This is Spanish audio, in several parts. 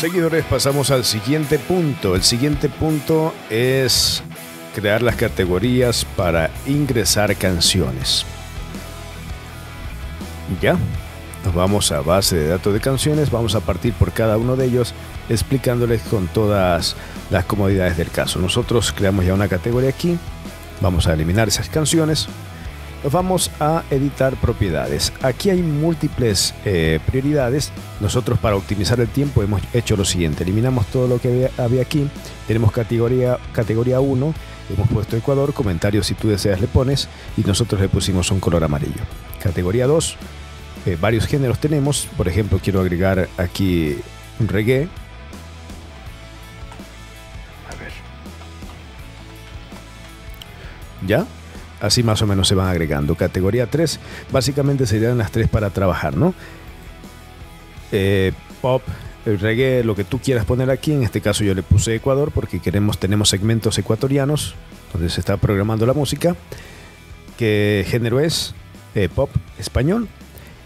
seguidores pasamos al siguiente punto. El siguiente punto es crear las categorías para ingresar canciones. Ya, nos vamos a base de datos de canciones, vamos a partir por cada uno de ellos explicándoles con todas las comodidades del caso. Nosotros creamos ya una categoría aquí, vamos a eliminar esas canciones, vamos a editar propiedades. Aquí hay múltiples eh, prioridades. Nosotros para optimizar el tiempo hemos hecho lo siguiente. Eliminamos todo lo que había, aquí. Tenemos categoría, categoría 1. Hemos puesto Ecuador. Comentarios si tú deseas le pones. Y nosotros le pusimos un color amarillo. Categoría 2. Eh, varios géneros tenemos. Por ejemplo, quiero agregar aquí un reggae. A ver. ¿Ya? así más o menos se van agregando. Categoría 3, básicamente serían las tres para trabajar, ¿no? Eh, pop, reggae, lo que tú quieras poner aquí. En este caso yo le puse Ecuador porque queremos, tenemos segmentos ecuatorianos donde se está programando la música. ¿Qué género es? Eh, pop español.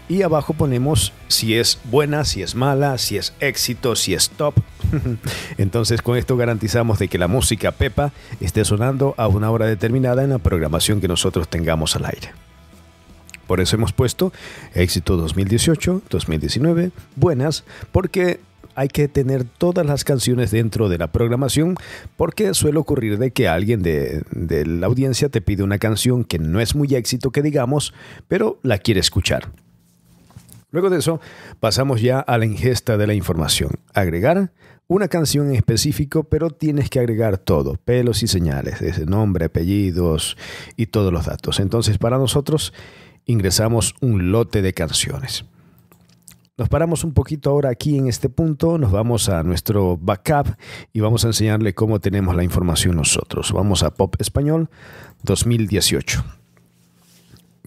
Y abajo ponemos si es buena, si es mala, si es éxito, si es top, Entonces con esto garantizamos de que la música Pepa esté sonando a una hora determinada en la programación que nosotros tengamos al aire. Por eso hemos puesto éxito 2018, 2019, buenas, porque hay que tener todas las canciones dentro de la programación porque suele ocurrir de que alguien de, de, la audiencia te pide una canción que no es muy éxito que digamos, pero la quiere escuchar. Luego de eso, pasamos ya a la ingesta de la información. Agregar una canción en específico, pero tienes que agregar todo, pelos y señales, nombre, apellidos y todos los datos. Entonces, para nosotros, ingresamos un lote de canciones. Nos paramos un poquito ahora aquí en este punto, nos vamos a nuestro backup y vamos a enseñarle cómo tenemos la información nosotros. Vamos a Pop Español 2018.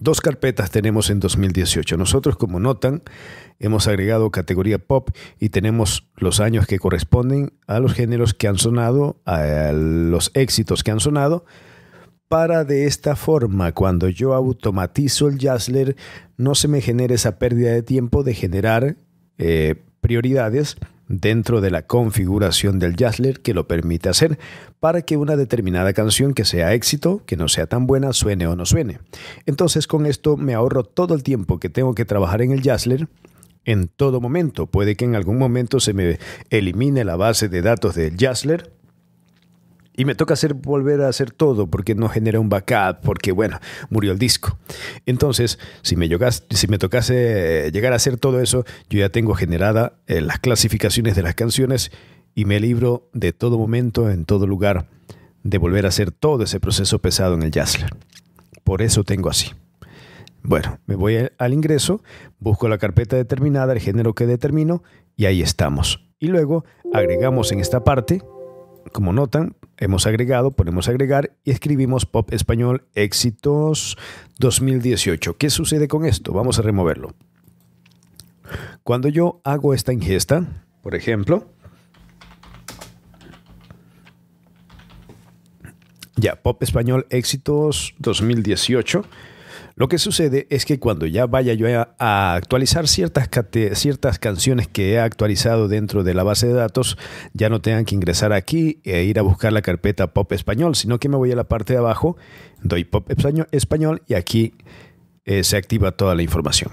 Dos carpetas tenemos en 2018. Nosotros, como notan, hemos agregado categoría pop y tenemos los años que corresponden a los géneros que han sonado, a los éxitos que han sonado, para de esta forma, cuando yo automatizo el Jazzler, no se me genere esa pérdida de tiempo de generar eh, prioridades dentro de la configuración del Jazzler que lo permite hacer para que una determinada canción que sea éxito, que no sea tan buena, suene o no suene. Entonces con esto me ahorro todo el tiempo que tengo que trabajar en el Jazzler en todo momento. Puede que en algún momento se me elimine la base de datos del Jazzler y me toca hacer, volver a hacer todo porque no genera un backup, porque bueno, murió el disco. Entonces, si me, si me tocase eh, llegar a hacer todo eso, yo ya tengo generada eh, las clasificaciones de las canciones y me libro de todo momento, en todo lugar, de volver a hacer todo ese proceso pesado en el Jazzler. Por eso tengo así. Bueno, me voy al ingreso, busco la carpeta determinada, el género que determino, y ahí estamos. Y luego agregamos en esta parte como notan, hemos agregado, ponemos agregar y escribimos pop español éxitos 2018. ¿Qué sucede con esto? Vamos a removerlo. Cuando yo hago esta ingesta, por ejemplo, ya, pop español éxitos 2018 lo que sucede es que cuando ya vaya yo a, actualizar ciertas, ciertas canciones que he actualizado dentro de la base de datos, ya no tengan que ingresar aquí e ir a buscar la carpeta pop español, sino que me voy a la parte de abajo, doy pop español y aquí eh, se activa toda la información.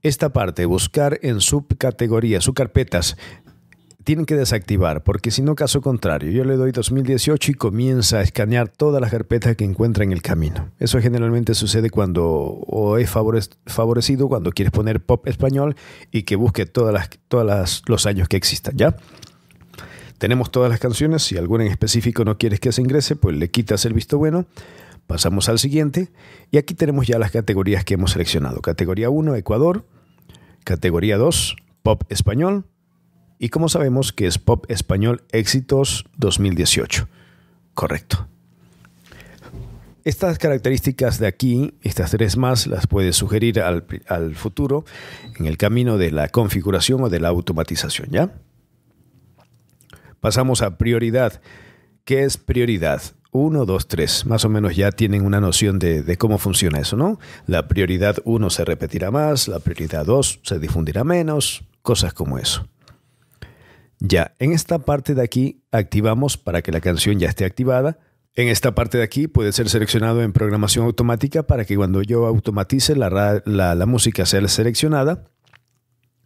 Esta parte, buscar en subcategorías, subcarpetas, tienen que desactivar, porque si no, caso contrario, yo le doy 2018 y comienza a escanear todas las carpetas que encuentra en el camino. Eso generalmente sucede cuando o es favorecido cuando quieres poner pop español y que busque todos las, los años que existan, ¿ya? Tenemos todas las canciones, si alguna en específico no quieres que se ingrese, pues le quitas el visto bueno. Pasamos al siguiente y aquí tenemos ya las categorías que hemos seleccionado. Categoría 1, Ecuador. Categoría 2, Pop Español. Y como sabemos que es Pop Español Éxitos 2018. Correcto. Estas características de aquí, estas tres más, las puedes sugerir al, futuro en el camino de la configuración o de la automatización, ¿ya? Pasamos a prioridad. ¿Qué es prioridad? Uno, dos, tres. Más o menos ya tienen una noción de, cómo funciona eso, ¿no? La prioridad uno se repetirá más, la prioridad 2 se difundirá menos, cosas como eso. Ya, en esta parte de aquí activamos para que la canción ya esté activada. En esta parte de aquí puede ser seleccionado en programación automática para que cuando yo automatice la, música sea seleccionada.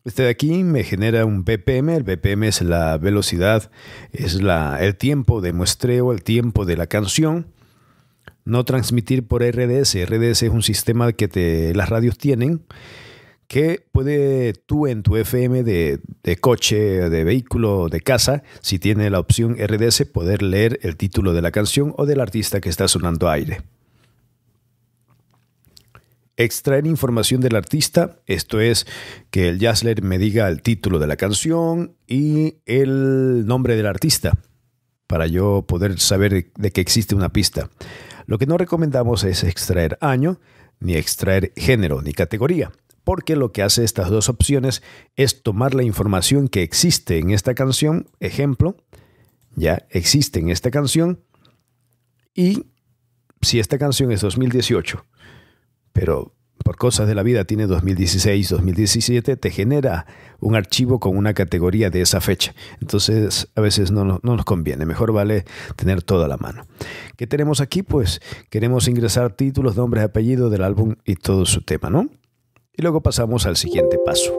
Este de aquí me genera un BPM. El BPM es la velocidad, es la, el tiempo de muestreo, el tiempo de la canción. No transmitir por RDS. RDS es un sistema que te, las radios tienen que puede tú en tu FM de, de, coche, de vehículo, de casa, si tiene la opción RDS, poder leer el título de la canción o del artista que está sonando aire. Extraer información del artista, esto es que el jazzler me diga el título de la canción y el nombre del artista, para yo poder saber de que existe una pista. Lo que no recomendamos es extraer año, ni extraer género, ni categoría porque lo que hace estas dos opciones es tomar la información que existe en esta canción, ejemplo, ya existe en esta canción, y si esta canción es 2018, pero por cosas de la vida tiene 2016, 2017, te genera un archivo con una categoría de esa fecha. Entonces a veces no, nos conviene, mejor vale tener toda la mano. ¿Qué tenemos aquí? Pues queremos ingresar títulos, nombres, apellidos del álbum y todo su tema, ¿no? y luego pasamos al siguiente paso.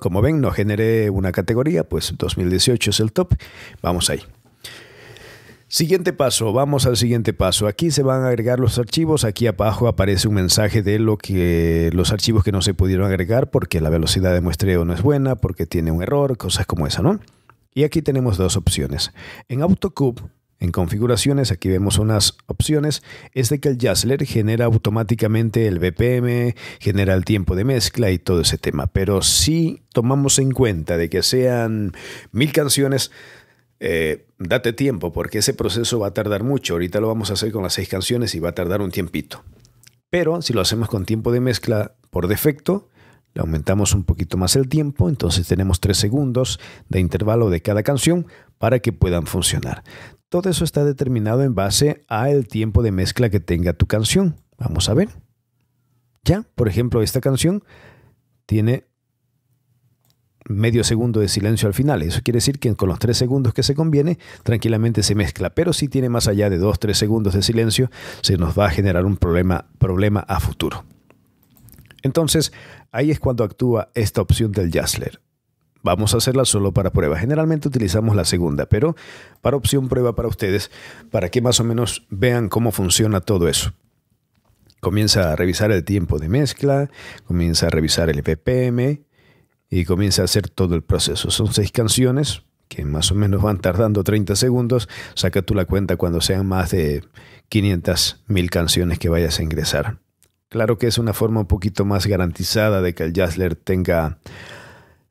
Como ven, no generé una categoría, pues 2018 es el top. Vamos ahí. Siguiente paso, vamos al siguiente paso. Aquí se van a agregar los archivos. Aquí abajo aparece un mensaje de lo que los archivos que no se pudieron agregar porque la velocidad de muestreo no es buena, porque tiene un error, cosas como esa, ¿no? Y aquí tenemos dos opciones. En AutoCube en configuraciones, aquí vemos unas opciones, es de que el Jazzler genera automáticamente el BPM, genera el tiempo de mezcla y todo ese tema. Pero si tomamos en cuenta de que sean mil canciones, eh, date tiempo porque ese proceso va a tardar mucho. Ahorita lo vamos a hacer con las seis canciones y va a tardar un tiempito. Pero si lo hacemos con tiempo de mezcla por defecto, le aumentamos un poquito más el tiempo, entonces tenemos tres segundos de intervalo de cada canción para que puedan funcionar. Todo eso está determinado en base al tiempo de mezcla que tenga tu canción. Vamos a ver. Ya, por ejemplo, esta canción tiene medio segundo de silencio al final. Eso quiere decir que con los tres segundos que se conviene, tranquilamente se mezcla. Pero si tiene más allá de dos, tres segundos de silencio, se nos va a generar un problema, problema a futuro. Entonces, ahí es cuando actúa esta opción del Jazzler. Vamos a hacerla solo para prueba. Generalmente utilizamos la segunda, pero para opción prueba para ustedes, para que más o menos vean cómo funciona todo eso. Comienza a revisar el tiempo de mezcla, comienza a revisar el ppm y comienza a hacer todo el proceso. Son seis canciones que más o menos van tardando 30 segundos. Saca tú la cuenta cuando sean más de 500 mil canciones que vayas a ingresar. Claro que es una forma un poquito más garantizada de que el Jazzler tenga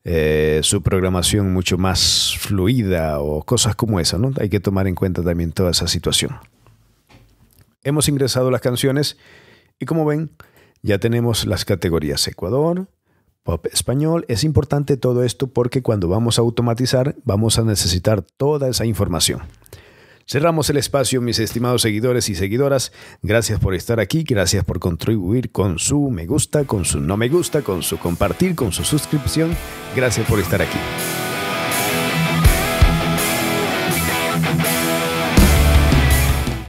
eh, su programación mucho más fluida o cosas como esa, ¿no? Hay que tomar en cuenta también toda esa situación. Hemos ingresado las canciones y como ven, ya tenemos las categorías Ecuador, pop español. Es importante todo esto porque cuando vamos a automatizar vamos a necesitar toda esa información. Cerramos el espacio, mis estimados seguidores y seguidoras. Gracias por estar aquí, gracias por contribuir con su me gusta, con su no me gusta, con su compartir, con su suscripción. Gracias por estar aquí.